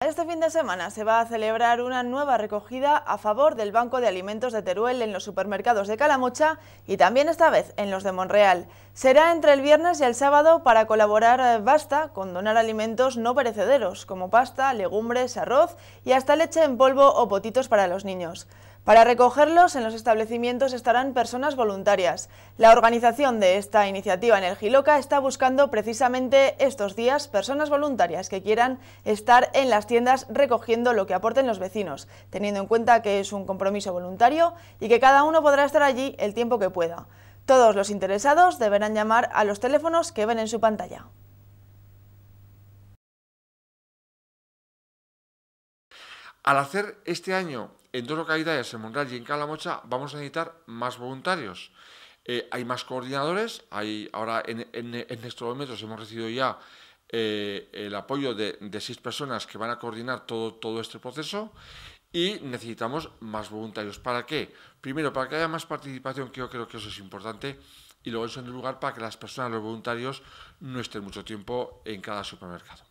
Este fin de semana se va a celebrar una nueva recogida a favor del Banco de Alimentos de Teruel en los supermercados de Calamocha y también esta vez en los de Monreal. Será entre el viernes y el sábado para colaborar eh, Basta con donar alimentos no perecederos como pasta, legumbres, arroz y hasta leche en polvo o potitos para los niños. Para recogerlos en los establecimientos estarán personas voluntarias. La organización de esta iniciativa en el Giloca está buscando precisamente estos días personas voluntarias que quieran estar en las tiendas recogiendo lo que aporten los vecinos, teniendo en cuenta que es un compromiso voluntario y que cada uno podrá estar allí el tiempo que pueda. Todos los interesados deberán llamar a los teléfonos que ven en su pantalla. Al hacer este año en dos localidades, en Monreal y en Calamocha, vamos a necesitar más voluntarios. Eh, hay más coordinadores, ahora en, en, en estos momentos hemos recibido ya eh, el apoyo de, seis personas que van a coordinar todo, todo este proceso y necesitamos más voluntarios. ¿Para qué? Primero, para que haya más participación, que yo creo que eso es importante, y luego en segundo lugar para que las personas, los voluntarios, no estén mucho tiempo en cada supermercado.